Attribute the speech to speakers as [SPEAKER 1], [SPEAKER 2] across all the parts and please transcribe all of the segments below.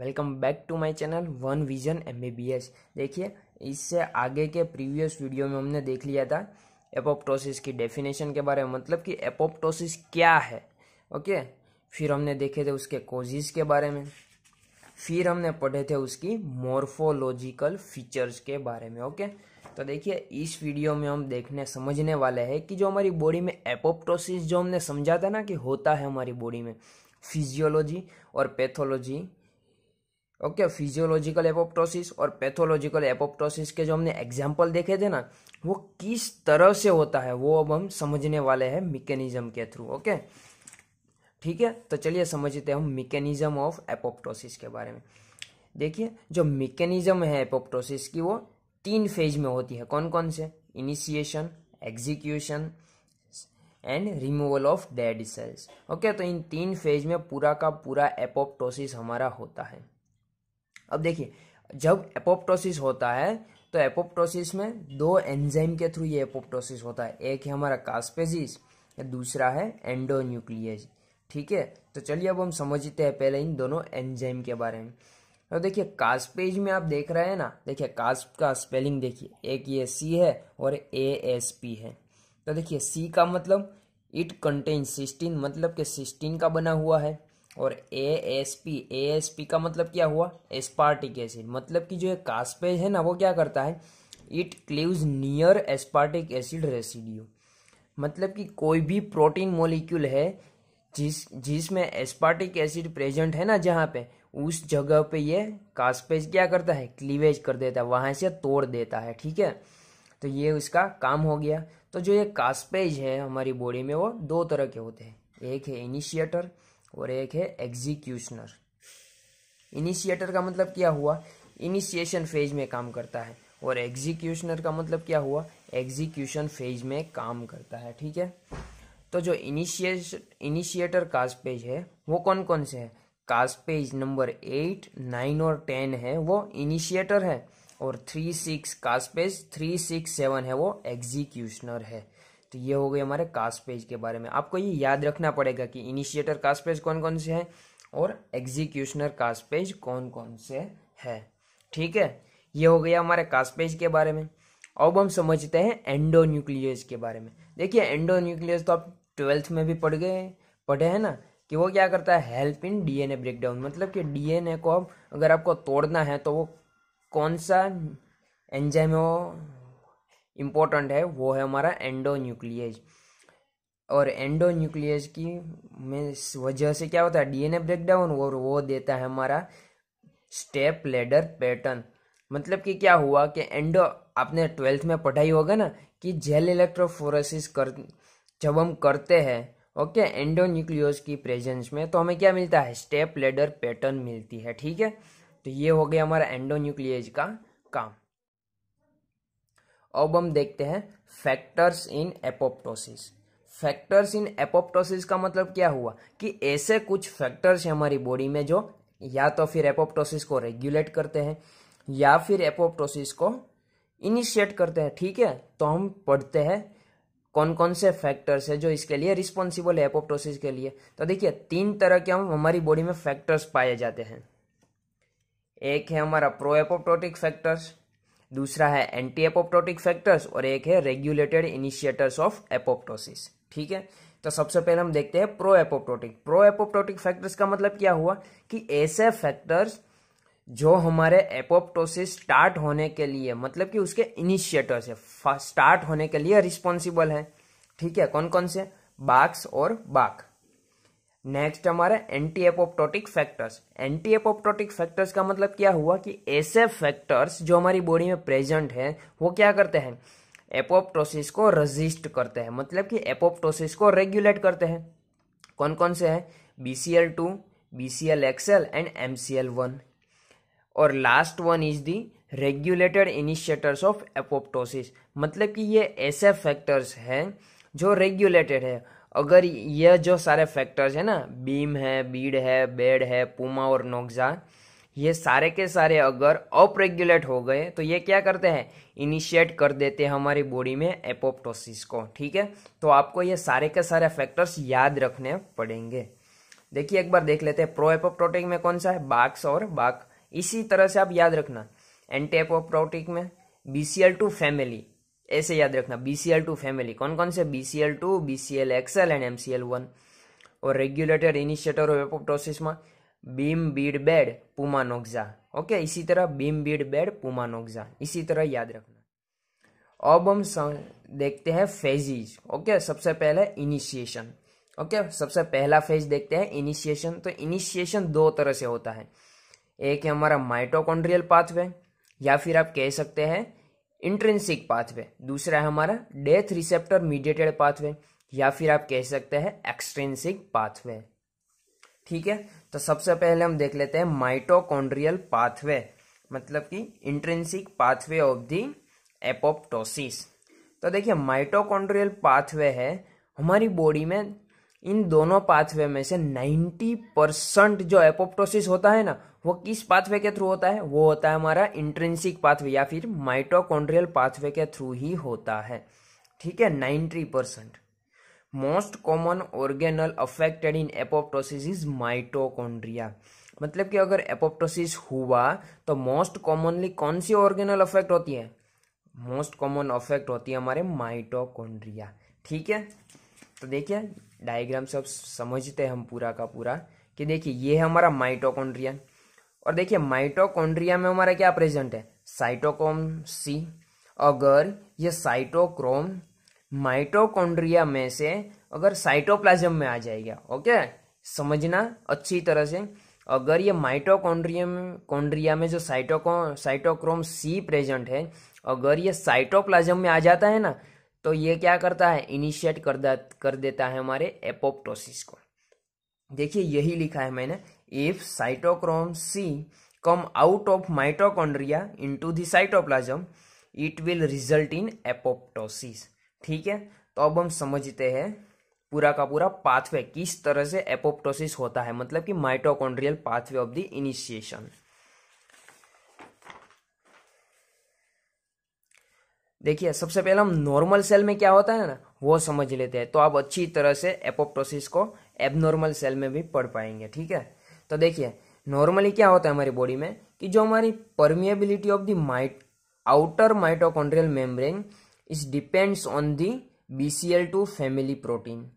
[SPEAKER 1] welcome back to my channel One Vision M देखिए इससे आगे के प्रीवियस वीडियो में हमने देख लिया था एपोप्टोसिस की डेफिनेशन के बारे में मतलब कि एपोप्टोसिस क्या है ओके फिर हमने देखे थे उसके कोजिस के बारे में फिर हमने पढ़े थे उसकी मोर्फोलॉजिकल फीचर्स के बारे में ओके तो देखिए इस वीडियो में हम देखने समझने वाले हैं कि जो हमारी बॉडी में एपोप्टोसिस जो हमने समझा था ना कि होता है हमारी बॉडी में फिजियोलॉजी और पैथोलॉजी ओके फिजियोलॉजिकल एपोप्टोसिस और पैथोलॉजिकल एपोप्टोसिस के जो हमने एग्जाम्पल देखे थे ना वो किस तरह से होता है वो अब हम समझने वाले हैं मिकेनिज्म के थ्रू ओके ठीक है तो चलिए समझते हैं हम मिकेनिज्म ऑफ एपोप्टोसिस के बारे में देखिए जो मिकेनिज्म है एपोप्टोसिस की वो तीन फेज में होती है कौन कौन से initiation execution and removal of dead cells okay तो इन तीन फेज में पूरा का पूरा एपोप्टोसिस हमारा होता है अब देखिए जब एपोप्टोसिस होता है तो एपोप्टोसिस में दो एंजाइम के थ्रू ये एपोप्टोसिस होता है एक है हमारा कास्पेजिस दूसरा है एंडोन्यूक्लियज ठीक है तो चलिए अब हम समझते हैं पहले इन दोनों एंजाइम के बारे में तो देखिए कास्पेज में आप देख रहे हैं ना देखिए कास्प का स्पेलिंग देखिए एक ये सी है और ए एस पी है तो देखिए सी का मतलब इट कंटेन सिस्टीन मतलब कि सिस्टीन का बना हुआ है और A S P A S P का मतलब क्या हुआ एस्पार्टिक एसिड मतलब कि जो कास्पेज है ना वो क्या करता है it cleaves near aspartic acid residue मतलब कि कोई भी प्रोटीन मॉलिक्यूल है जिस जिसमें एस्पार्टिक एसिड प्रेजेंट है ना जहाँ पे उस जगह पे ये कास्पेज क्या करता है क्लीवेज कर देता है वहाँ से तोड़ देता है ठीक है तो ये उसका काम हो गया तो जो ये कास्पेज है हमारी बॉडी में वो दो तरह के होते हैं एक है इनिशिएटर और एक है एग्जीक्यूशनर इनिशिएटर का मतलब क्या हुआ इनिशिएशन फेज में काम करता है और एग्जीक्यूशनर का मतलब क्या हुआ एग्जीक्यूशन फेज में काम करता है ठीक है तो जो इनिशिएशन इनिशिएटर पेज है वो कौन कौन से है caspase number eight nine और टेन है वो इनिशिएटर है और three six caspase three six seven है वो एग्जीक्यूशनर है तो ये हो गई हमारे कास्ट पेज के बारे में आपको ये याद रखना पड़ेगा कि इनिशिएटर कास्ट पेज कौन कौन से हैं और एग्जीक्यूशनर कास्ट पेज कौन कौन से है ठीक है ये हो गया हमारे कास्ट पेज के बारे में अब हम समझते हैं एंडो न्यूक्लियस के बारे में देखिए एंडो न्यूक्लियस तो आप ट्वेल्थ में भी पढ़ गए पढ़े हैं ना कि वो क्या करता है हेल्प इन डीएनए ब्रेकडाउन मतलब कि डीएनए को अब अगर आपको तोड़ना है तो वो कौन सा एंजाइम वो इम्पोर्टेंट है वो है हमारा एंडो न्यूक्लियज और एंडो न्यूक्लियज की में वजह से क्या होता है डीएनए ब्रेकडाउन और वो देता है हमारा स्टेप लेडर पैटर्न मतलब कि क्या हुआ कि एंडो आपने ट्वेल्थ में पढ़ाई होगा ना कि जेल इलेक्ट्रोफोरेसिस कर जब हम करते हैं ओके एंडो न्यूक्लियोज की प्रेजेंस में तो हमें क्या मिलता है स्टेप लेडर पैटर्न मिलती है ठीक है तो ये हो गया हमारा एंडो न्यूक्लियज का काम अब हम देखते हैं factors in apoptosis factors in apoptosis का मतलब क्या हुआ कि ऐसे कुछ फैक्टर्स हैं हमारी बॉडी में जो या तो फिर एपोप्टोसिस को रेगुलेट करते हैं या फिर एपोप्टोसिस को इनिशिएट करते हैं ठीक है तो हम पढ़ते हैं कौन कौन से फैक्टर्स है जो इसके लिए रिस्पॉन्सिबल है एपोप्टोसिस के लिए तो देखिए तीन तरह के हम हमारी बॉडी में फैक्टर्स पाए जाते हैं एक है हमारा प्रो एपोप्टोटिक फैक्टर्स दूसरा है एंटी एपोप्टोटिक फैक्टर्स और एक है रेगुलेटेड इनिशिएटर्स ऑफ एपोप्टोसिस ठीक है तो सबसे पहले हम देखते हैं pro apoptotic pro apoptotic factors का मतलब क्या हुआ कि ऐसे फैक्टर्स जो हमारे एपोप्टोसिस स्टार्ट होने के लिए मतलब कि उसके इनिशिएटर्स है स्टार्ट होने के लिए रिस्पॉन्सिबल है ठीक है कौन कौन से बाक्स और बाक नेक्स्ट हमारा anti apoptotic factors anti apoptotic factors का मतलब क्या हुआ कि ऐसे फैक्टर्स जो हमारी बॉडी में प्रेजेंट है वो क्या करते हैं एपोप्टोसिस को रजिस्ट करते हैं मतलब कि एपोप्टोसिस को रेगुलेट करते हैं कौन कौन से हैं B C L two B C L XL and M C L one और last one is the regulated initiators of apoptosis मतलब कि ये ऐसे फैक्टर्स हैं जो रेगुलेटेड है अगर यह जो सारे फैक्टर्स है ना बीम है बीड है बेड है पुमा और नोकजा ये सारे के सारे अगर अप्रेग्युलेट हो गए तो ये क्या करते हैं इनिशिएट कर देते हैं हमारी बॉडी में एपोप्टोसिस को ठीक है तो आपको ये सारे के सारे फैक्टर्स याद रखने पड़ेंगे देखिए एक बार देख लेते हैं प्रो एपोप्टोटिक में कौन सा है बाक्स और बाक इसी तरह से आप याद रखना एंटी एपोप्टोटिक में बी फैमिली ऐसे याद रखना B C L two family कौन कौन से B C L two B C L XL and M C L one और रेगुलेटर इनिशिएटर ऑफ एपोप्टोसिस में BIM BID BAD PUMA NOXA okay इसी तरह बीम बीड बेड पुमा नोक्जा इसी तरह याद रखना अब हम देखते हैं फेजिज ओके सबसे पहले इनिशिएशन ओके सबसे पहला फेज देखते हैं इनिशिएशन तो इनिशिएशन दो तरह से होता है एक है हमारा माइटोकॉन्ड्रियल पाथवे या फिर आप कह सकते हैं इंट्रेंसिक पाथवे दूसरा है हमारा डेथ रिसेप्टर मीडिएटेड पाथवे या फिर आप कह सकते हैं एक्सट्रेंसिक पाथवे ठीक है तो सबसे पहले हम देख लेते हैं माइटोकॉन्ड्रियल पाथवे मतलब कि intrinsic pathway of the apoptosis तो देखिए माइटोकॉन्ड्रियल पाथवे है हमारी बॉडी में इन दोनों पाथवे में से 90 परसेंट जो एपोप्टोसिस होता है ना वो किस पाथवे के थ्रू होता है वो होता है हमारा इंट्रेंसिक पाथवे या फिर माइटोकॉन्ड्रियल पाथवे के थ्रू ही होता है ठीक है ninety percent most common organelle affected in apoptosis is mitochondria मतलब कि अगर एपोप्टोसिस हुआ तो मोस्ट कॉमनली कौन सी ऑर्गेनल अफेक्ट होती है मोस्ट कॉमन अफेक्ट होती है हमारे माइटोकॉन्ड्रिया ठीक है तो देखिए डायग्राम से अब समझते हैं हम पूरा का पूरा कि देखिए ये है हमारा माइटोकॉन्ड्रिया और देखिए माइटोकॉन्ड्रिया में हमारा क्या प्रेजेंट है साइटोकोम सी अगर ये साइटोक्रोम माइटोकॉन्ड्रिया में से अगर साइटोप्लाज्म में आ जाएगा ओके समझना अच्छी तरह से अगर ये माइटोकॉन्ड्रियम कॉन्ड्रिया में जो साइटोको साइटोक्रोम सी प्रेजेंट है अगर ये साइटोप्लाज्म में आ जाता है ना तो ये क्या करता है इनिशिएट कर कर देता है हमारे एपोप्टोसिस को देखिए यही लिखा है मैंने if cytochrome C come out of mitochondria into the cytoplasm it will result in apoptosis ठीक है तो अब हम समझते हैं पूरा का पूरा पाथवे किस तरह से एपोप्टोसिस होता है मतलब कि mitochondrial pathway of the initiation देखिए सबसे पहले हम नॉर्मल सेल में क्या होता है ना वो समझ लेते हैं तो आप अच्छी तरह से एपोप्टोसिस को एबनॉर्मल सेल में भी पढ़ पाएंगे ठीक है तो देखिए नॉर्मली क्या होता है हमारी बॉडी में कि जो हमारी परमिएबिलिटी ऑफ द माइट outer mitochondrial membrane is depends on the B C L two family protein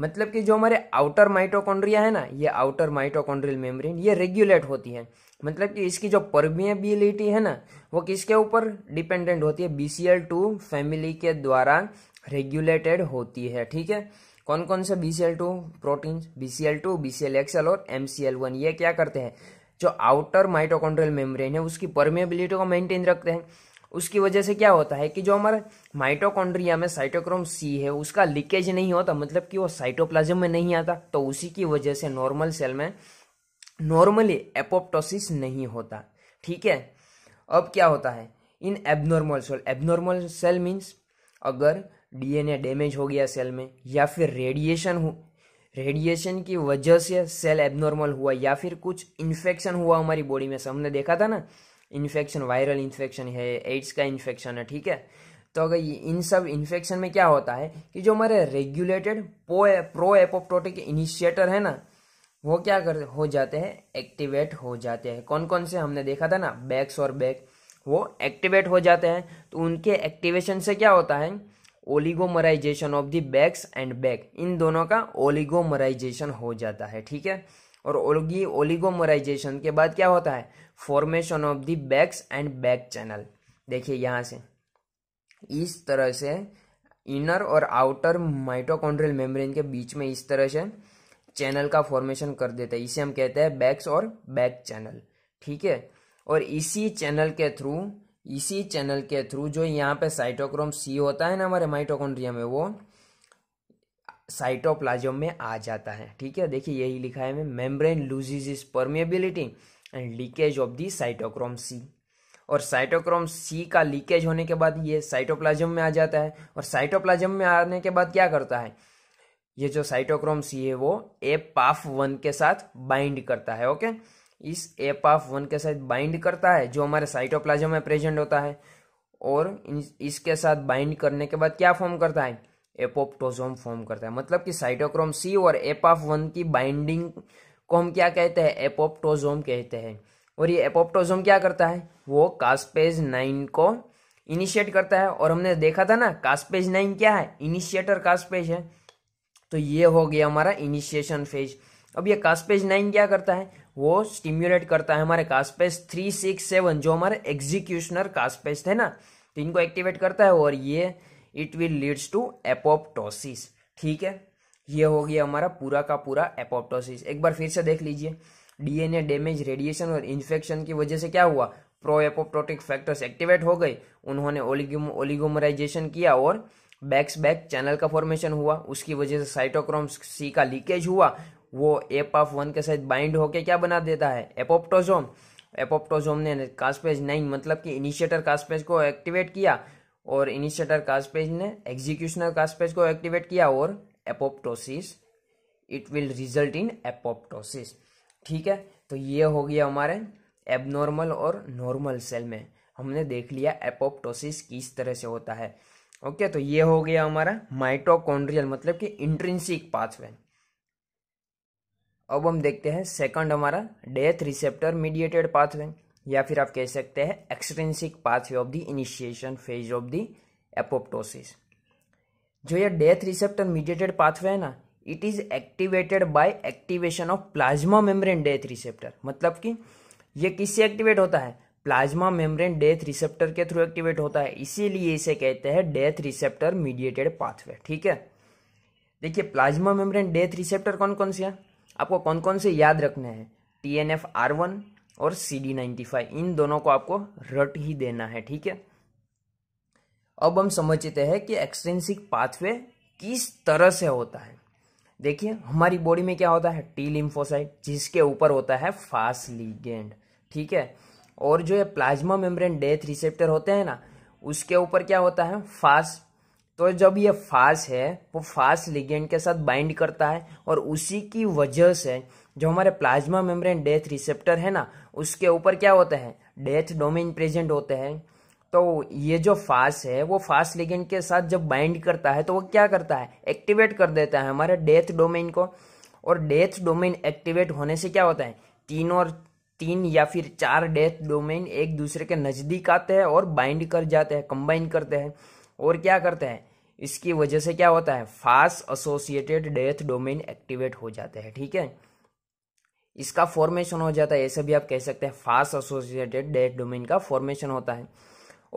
[SPEAKER 1] मतलब कि जो हमारे आउटर माइटोकॉन्ड्रिया है ना ये आउटर माइटोकॉन्ड्रियल मेम्ब्रेन ये रेगुलेट होती है मतलब कि इसकी जो परमिएबिलिटी है ना वो किसके ऊपर डिपेंडेंट होती है B C L two family के द्वारा रेगुलेटेड होती है ठीक है कौन कौन से B C L two protein B C L two B C L XL और एम सी एल वन ये क्या करते हैं जो आउटर माइटोकॉन्ड्रियल मेम्ब्रेन है उसकी परमेबिलिटी को मेंटेन रखते हैं उसकी वजह से क्या होता है कि जो हमारे माइटोकॉन्ड्रिया में साइटोक्रोम सी है उसका लीकेज नहीं होता मतलब कि वो साइटोप्लाज्म में नहीं आता तो उसी की वजह से नॉर्मल सेल में नॉर्मली एपोप्टोसिस नहीं होता ठीक है अब क्या होता है in abnormal cell abnormal cell means अगर डीएनए डैमेज हो गया सेल में या फिर रेडिएशन हो रेडिएशन की वजह से सेल एबनॉर्मल हुआ या फिर कुछ इन्फेक्शन हुआ हमारी बॉडी में हमने देखा था ना इन्फेक्शन वायरल इन्फेक्शन है एड्स का इन्फेक्शन है ठीक है तो अगर इन सब इन्फेक्शन में क्या होता है कि जो हमारे रेगुलेटेड प्रो एपोप्टोटिक इनिशिएटर है ना वो क्या कर हो जाते हैं एक्टिवेट हो जाते हैं कौन कौन से हमने देखा था ना बैक्स और बैक वो एक्टिवेट हो जाते हैं तो उनके एक्टिवेशन से क्या होता है oligomerization of the Bax and Bak इन दोनों का ओलिगोमराइजेशन हो जाता है ठीक है और ओलगी ओलिगोमराइजेशन के बाद क्या होता है formation of the Bax and Bak channel देखिए यहाँ से इस तरह से इनर और आउटर माइटोकॉन्ड्रियल मेम्ब्रेन के बीच में इस तरह से चैनल का फॉर्मेशन कर देता है इसे हम कहते हैं बैक्स और बैक चैनल ठीक है और इसी चैनल के थ्रू इसी चैनल के थ्रू जो यहाँ पे साइटोक्रोम सी होता है ना हमारे माइटोकॉन्ड्रिया में वो साइटोप्लाज्म में आ जाता है ठीक है देखिए यही लिखा है membrane loses is permeability and leakage of the cytochrome C और साइटोक्रोम सी का लीकेज होने के बाद ये साइटोप्लाज्म में आ जाता है और साइटोप्लाज्म में आने के बाद क्या करता है ये जो साइटोक्रोम सी है वो ए पाफ वन के साथ बाइंड करता है ओके इस एप ऑफ वन के साथ बाइंड करता है जो हमारे साइटोप्लाज्म में प्रेजेंट होता है और इसके साथ बाइंड करने के बाद क्या फॉर्म करता है एपोप्टोजोम फॉर्म करता है मतलब कि साइटोक्रोम सी और एप ऑफ वन की बाइंडिंग को हम क्या कहते हैं एपोप्टोजोम कहते हैं और ये एपोप्टोजोम क्या करता है वो कास्पेज नाइन को इनिशिएट करता है और हमने देखा था ना कास्पेज नाइन क्या है इनिशिएटर कास्पेज है तो ये हो गया हमारा इनिशिएशन फेज अब ये कास्पेज नाइन क्या करता है वो स्टिम्युलेट करता है हमारे कास्पेस थ्री सिक्स सेवन जो हमारे एग्जीक्यूशनर कास्पेस है ना तो इनको एक्टिवेट करता है और ये it will leads to apoptosis ठीक है ये हो गया हमारा पूरा का पूरा एपोप्टोसिस एक बार फिर से देख लीजिए डीएनए डैमेज रेडिएशन और इन्फेक्शन की वजह से क्या हुआ प्रो एपोप्टोटिक फैक्टर्स एक्टिवेट हो गए उन्होंने ओलिगोमराइजेशन किया और बैक्स बैक चैनल का फॉर्मेशन हुआ उसकी वजह से साइटोक्रोम सी का लीकेज हुआ वो एप ऑफ वन के साथ बाइंड होके क्या बना देता है एपोप्टोजोम एपोप्टोजोम ने कास्पेज नाइन मतलब कि इनिशिएटर कास्पेज को एक्टिवेट किया और इनिशिएटर कास्पेज ने एग्जीक्यूशनर कास्पेज को एक्टिवेट किया और apoptosis it will result in apoptosis ठीक है तो ये हो गया हमारे एबनॉर्मल और नॉर्मल सेल में हमने देख लिया एपोप्टोसिस किस तरह से होता है ओके तो ये हो गया हमारा माइटोकॉन्ड्रियल मतलब कि इंट्रिंसिक पाथवे अब हम देखते हैं सेकंड हमारा डेथ रिसेप्टर मीडिएटेड पाथवे या फिर आप कह सकते हैं extrinsic pathway of the initiation phase of the apoptosis जो यह डेथ रिसेप्टर मीडिएटेड पाथवे है ना it is activated by activation of plasma membrane death receptor मतलब कि ये किससे एक्टिवेट होता है प्लाज्मा मेम्ब्रेन डेथ रिसेप्टर के थ्रू एक्टिवेट होता है इसीलिए इसे कहते हैं डेथ रिसेप्टर मीडिएटेड पाथवे ठीक है देखिए प्लाज्मा मेम्ब्रेन डेथ रिसेप्टर कौन कौन से है आपको कौन कौन से याद रखने हैं T N F R one और सी डी नाइन्टी फाइव इन दोनों को आपको रट ही देना है ठीक है अब हम समझते हैं कि एक्सटेंसिक पाथवे किस तरह से होता है देखिए हमारी बॉडी में क्या होता है टी लिम्फोसाइट जिसके ऊपर होता है फास्ट लिगेंड ठीक है और जो ये प्लाज्मा मेम्ब्रेन डेथ रिसेप्टर होते हैं ना उसके ऊपर क्या होता है फास्ट तो जब ये फास है वो फास लिगेंड के साथ बाइंड करता है और उसी की वजह से जो हमारे प्लाज्मा मेम्ब्रेन डेथ रिसेप्टर है ना उसके ऊपर क्या होता है डेथ डोमेन प्रेजेंट होते हैं तो ये जो फास है वो फास लिगेंड के साथ जब बाइंड करता है तो वो क्या करता है एक्टिवेट कर देता है हमारे डेथ डोमेन को और डेथ डोमेन एक्टिवेट होने से क्या होता है तीन और तीन या फिर चार डेथ डोमेन एक दूसरे के नज़दीक आते हैं और बाइंड कर जाते हैं कंबाइन करते हैं और क्या करते हैं इसकी वजह से क्या होता है Fas associated death domain activate हो जाते हैं ठीक है इसका फॉर्मेशन हो जाता है ऐसे भी आप कह सकते हैं फास्ट एसोसिएटेड डेथ डोमेन का फॉर्मेशन होता है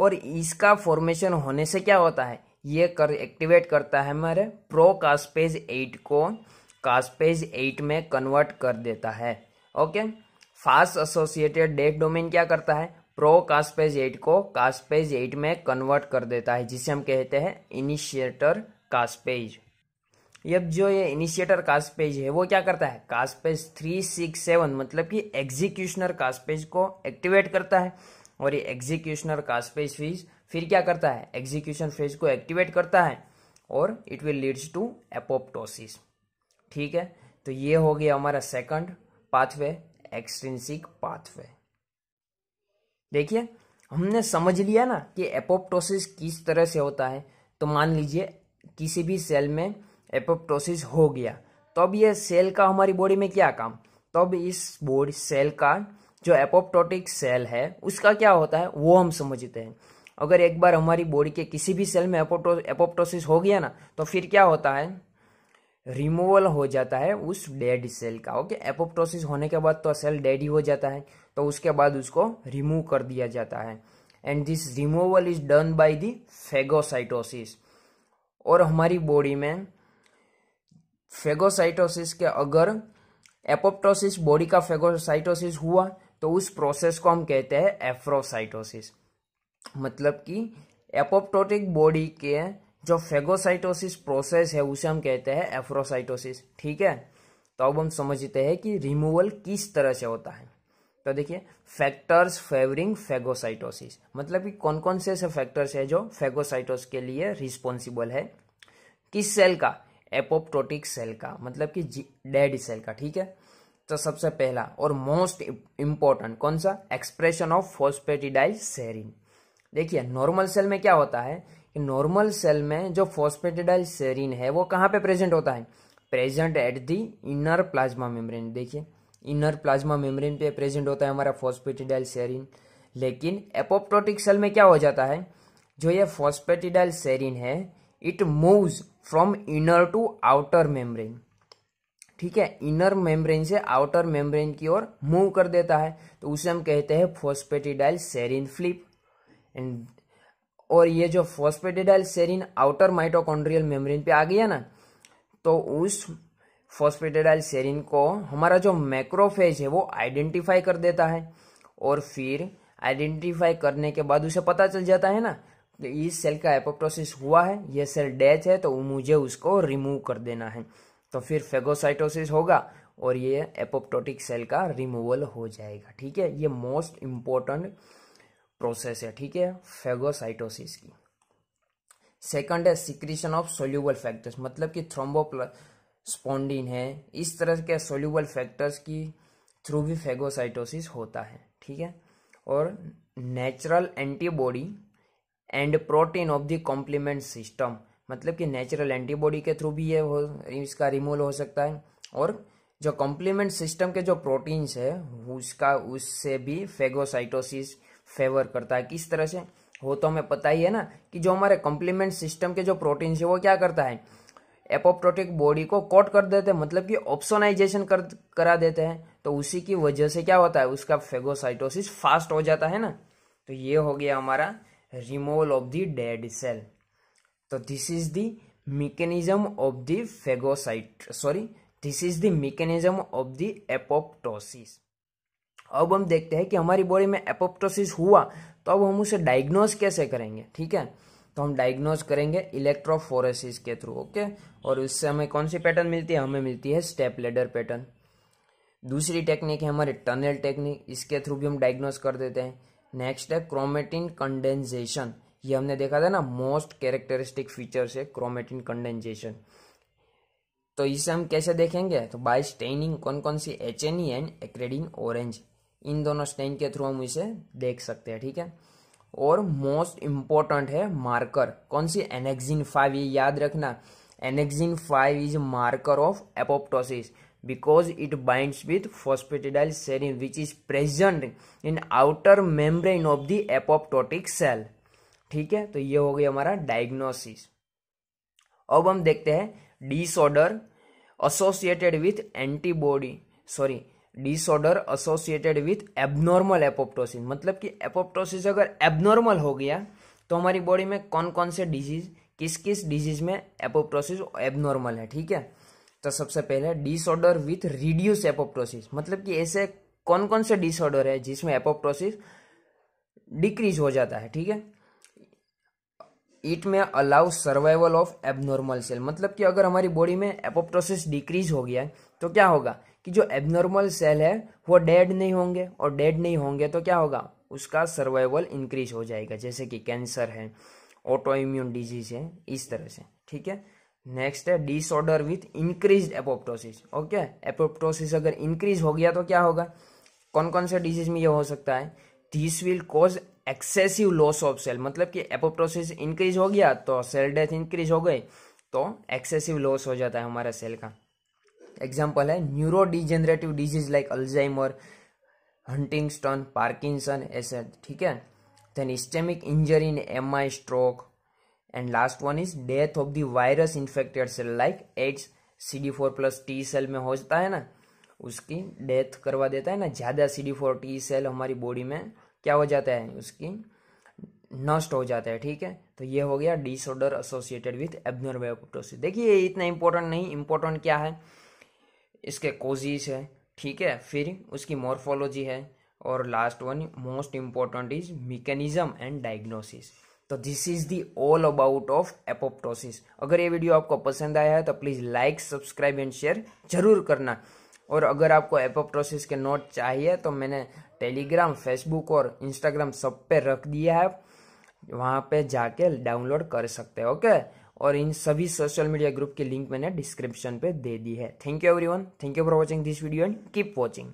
[SPEAKER 1] और इसका फॉर्मेशन होने से क्या होता है ये कर एक्टिवेट करता है हमारे प्रो कास्पेज एट को कास्पेज एट में कन्वर्ट कर देता है okay Fas associated death domain क्या करता है प्रो कास्पेज 8 को कास्पेज 8 में कन्वर्ट कर देता है जिसे हम कहते हैं इनिशिएटर कास्पेज अब जो ये इनिशिएटर कास्पेज है वो क्या करता है कास्पेज 367 मतलब कि एग्जीक्यूशनर कास्पेज को एक्टिवेट करता है और ये एग्जीक्यूशनर कास्पेज फेज फिर क्या करता है एग्जीक्यूशन फेज को एक्टिवेट करता है और it will leads to apoptosis ठीक है तो ये हो गया हमारा सेकंड पाथवे एक्सट्रिंसिक पाथवे देखिए हमने समझ लिया ना कि एपोप्टोसिस किस तरह से होता है तो मान लीजिए किसी भी सेल में एपोप्टोसिस हो गया तो अब सेल का हमारी बॉडी में क्या काम तो अब इस बॉडी सेल का जो एपोप्टोटिक सेल है उसका क्या होता है वो हम समझते हैं अगर एक बार हमारी बॉडी के किसी भी सेल में एपोप्टोसिस हो गया ना तो फिर क्या होता है रिमूवल हो जाता है उस डेड सेल का ओके एपोप्टोसिस होने के बाद तो सेल डेड ही हो जाता है तो उसके बाद उसको रिमूव कर दिया जाता है and this removal is done by the phagocytosis और हमारी बॉडी में फेगोसाइटोसिस के अगर एपोप्टोसिस बॉडी का फेगोसाइटोसिस हुआ तो उस प्रोसेस को हम कहते हैं एफ्रोसाइटोसिस मतलब कि एपोप्टोटिक बॉडी के जो फेगोसाइटोसिस प्रोसेस है उसे हम कहते हैं एफ्रोसाइटोसिस ठीक है तो अब हम समझते हैं कि रिमूवल किस तरह से होता है तो देखिए फैक्टर्स फेवरिंग फेगोसाइटोसिस मतलब कि कौन कौन से ऐसे फैक्टर्स है जो फेगोसाइटोस के लिए रिस्पॉन्सिबल है किस सेल का एपोप्टोटिक सेल का मतलब कि डेड सेल का ठीक है तो सबसे पहला और मोस्ट इंपॉर्टेंट कौन सा एक्सप्रेशन ऑफ फोस्पेटिडाइल सेरिन देखिए नॉर्मल सेल में क्या होता है नॉर्मल सेल में जो फॉस्फेटिडाइल सेरिन है वो कहाँ पे प्रेजेंट होता है present at the inner plasma membrane देखिए इनर प्लाज्मा मेम्ब्रेन पे प्रेजेंट होता है हमारा फॉस्फेटिडाइल सेरिन लेकिन एपोप्टोटिक सेल में क्या हो जाता है जो ये फॉस्फेटिडाइल सेरिन है it moves from inner to outer membrane ठीक है इनर मेम्ब्रेन से आउटर मेम्ब्रेन की ओर मूव कर देता है तो उसे हम कहते हैं फॉस्फेटिडाइल सेरिन फ्लिप एंड और ये जो phosphatidyl serine outer mitochondrial membrane पे आ गया ना तो उस फोस्पेटेडाइल सेरिन को हमारा जो मैक्रोफेज है वो आइडेंटिफाई कर देता है और फिर आइडेंटिफाई करने के बाद उसे पता चल जाता है ना कि इस सेल का एपोप्टोसिस हुआ है यह सेल डैच है तो मुझे उसको रिमूव कर देना है तो फिर फेगोसाइटोसिस होगा और ये एपोप्टोटिक सेल का रिमूवल हो जाएगा ठीक है ये मोस्ट इम्पोर्टेंट प्रोसेस है ठीक है फेगोसाइटोसिस की सेकंड है सिक्रीशन ऑफ सोल्यूबल फैक्टर्स मतलब कि स्पॉन्डिन है इस तरह के सोल्यूबल फैक्टर्स की थ्रू भी फेगोसाइटोसिस होता है ठीक है और natural antibody and protein of the complement system मतलब कि नेचुरल एंटीबॉडी के थ्रू भी ये हो इसका रिमूवल हो सकता है और जो कॉम्प्लीमेंट सिस्टम के जो प्रोटीन्स है उसका उससे भी फेगोसाइटोसिस फेवर करता है किस तरह से वो तो हमें पता ही है ना कि जो हमारे कॉम्प्लीमेंट सिस्टम के जो प्रोटीन है वो क्या करता है एपोप्टोटिक बॉडी को कोट कर देते हैं मतलब कि ऑप्शोनाइजेशन कर करा देते हैं तो उसी की वजह से क्या होता है उसका फेगोसाइटोसिस फास्ट हो जाता है ना तो ये हो गया हमारा removal of the dead cell तो this is the mechanism of the phagocyte sorry this is the mechanism of the apoptosis अब हम देखते हैं कि हमारी बॉडी में एपोप्टोसिस हुआ तो अब हम उसे डायग्नोज कैसे करेंगे ठीक है तो हम डायग्नोज करेंगे इलेक्ट्रोफोरेसिस के थ्रू ओके और उससे हमें कौन सी पैटर्न मिलती है हमें मिलती है स्टेप लेडर पैटर्न दूसरी टेक्निक है हमारी टनल टेक्निक इसके थ्रू भी हम डायग्नोज कर देते हैं नेक्स्ट है क्रोमेटिन कंडेंजेशन ये हमने देखा था ना मोस्ट कैरेक्टरिस्टिक फीचर्स है क्रोमेटिन कंडेंजेशन तो इसे हम कैसे देखेंगे तो बाय स्टेनिंग कौन कौन सी H N E and acridine orange इन दोनों स्टेन के थ्रू हम इसे देख सकते हैं ठीक है और मोस्ट इंपॉर्टेंट है मार्कर कौन सी एनेक्जिन फाइव ये याद रखना annexin five is marker of apoptosis because it binds with phosphatidyl serine which is present in outer membrane of the apoptotic cell ठीक है तो ये हो गया हमारा डायग्नोसिस अब हम देखते हैं disorder associated with antibody sorry disorder associated with abnormal apoptosis मतलब कि एपोप्टोसिस अगर एबनॉर्मल हो गया तो हमारी बॉडी में कौन कौन से डिजीज किस किस डिजीज में एपोप्टोसिस एबनॉर्मल है ठीक है तो सबसे पहले डिसऑर्डर विथ रिड्यूस एपोप्टोसिस मतलब कि ऐसे कौन कौन से डिसऑर्डर है जिसमें एपोप्टोसिस डिक्रीज हो जाता है ठीक है it may allow survival of abnormal cell मतलब कि अगर हमारी बॉडी में एपोप्टोसिस डिक्रीज हो गया है तो क्या होगा कि जो एबनॉर्मल सेल है वो डेड नहीं होंगे और डेड नहीं होंगे तो क्या होगा उसका सर्वाइवल इंक्रीज हो जाएगा जैसे कि कैंसर है ऑटो इम्यून डिजीज है इस तरह से ठीक है नेक्स्ट है disorder with increase apoptosis okay apoptosis अगर इंक्रीज हो गया तो क्या होगा कौन कौन से डिजीज में ये हो सकता है this will cause excessive loss of cell मतलब कि एपोप्टोसिस इंक्रीज हो गया तो सेल डेथ इंक्रीज हो गई तो एक्सेसिव लॉस हो जाता है हमारा सेल का एग्जाम्पल है neurodegenerative disease like Alzheimer Huntington Parkinson ऐसे ठीक है then in M I stroke and last one is death of death virus infected cell like AIDS C D four plus T cell में हो जाता है ना उसकी डेथ करवा देता है ना ज़्यादा C D four T cell हमारी बॉडी में क्या हो जाता है उसकी नष्ट हो जाता है ठीक है तो ये हो गया डिसऑर्डर एसोसिएटेड विथ एबनोर्मेटोसिस देखिए ये इतना इंपॉर्टेंट नहीं इंपॉर्टेंट क्या है इसके कोजिस है ठीक है फिर उसकी मॉर्फोलॉजी है और last one most important is mechanism and diagnosis तो this is the all about of apoptosis अगर ये वीडियो आपको पसंद आया है तो please like subscribe and share जरूर करना और अगर आपको एपोप्टोसिस के नोट चाहिए तो मैंने टेलीग्राम फेसबुक और इंस्टाग्राम सब पे रख दिया है वहाँ पे जाके डाउनलोड कर सकते हैं ओके और इन सभी सोशल मीडिया ग्रुप के लिंक मैंने डिस्क्रिप्शन पे दे दी है thank you everyone thank you for watching this video and keep watching